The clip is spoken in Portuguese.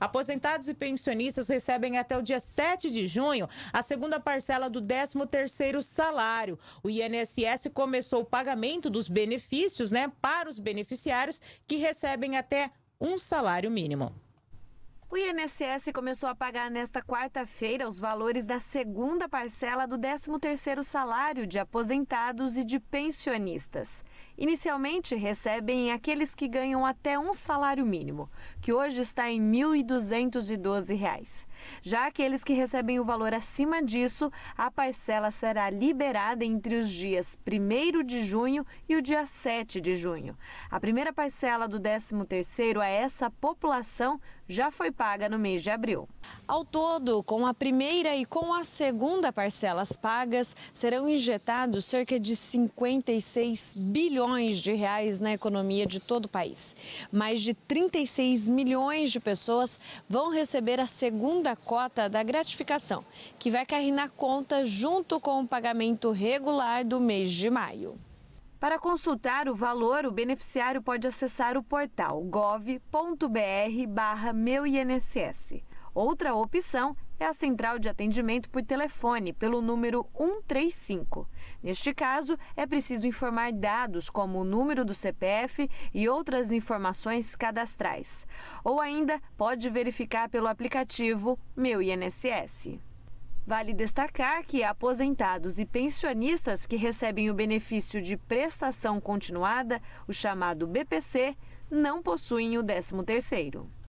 Aposentados e pensionistas recebem até o dia 7 de junho a segunda parcela do 13º salário. O INSS começou o pagamento dos benefícios, né, para os beneficiários que recebem até um salário mínimo. O INSS começou a pagar nesta quarta-feira os valores da segunda parcela do 13º salário de aposentados e de pensionistas. Inicialmente recebem aqueles que ganham até um salário mínimo, que hoje está em R$ 1.212. Já aqueles que recebem o valor acima disso, a parcela será liberada entre os dias 1 de junho e o dia 7 de junho. A primeira parcela do 13º a essa população já foi paga no mês de abril. Ao todo, com a primeira e com a segunda parcelas pagas, serão injetados cerca de 56 bilhões de reais na economia de todo o país. Mais de 36 milhões de pessoas vão receber a segunda segunda cota da gratificação, que vai cair na conta junto com o pagamento regular do mês de maio. Para consultar o valor, o beneficiário pode acessar o portal govbr meuinss Outra opção é a central de atendimento por telefone, pelo número 135. Neste caso, é preciso informar dados como o número do CPF e outras informações cadastrais. Ou ainda, pode verificar pelo aplicativo Meu INSS. Vale destacar que aposentados e pensionistas que recebem o benefício de prestação continuada, o chamado BPC, não possuem o 13º.